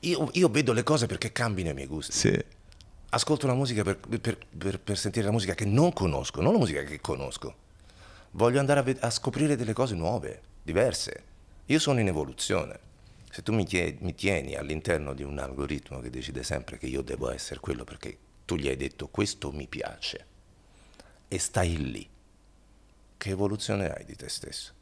io, io, vedo le cose perché cambiano i miei gusti. Sì. Ascolto la musica per, per, per, per, sentire la musica che non conosco, non la musica che conosco. Voglio andare a, ve- a scoprire delle cose nuove, diverse. Io sono in evoluzione. Se tu mi, chiedi, mi tieni all'interno di un algoritmo che decide sempre che io devo essere quello perché tu gli hai detto questo mi piace e stai lì, che evoluzione hai di te stesso?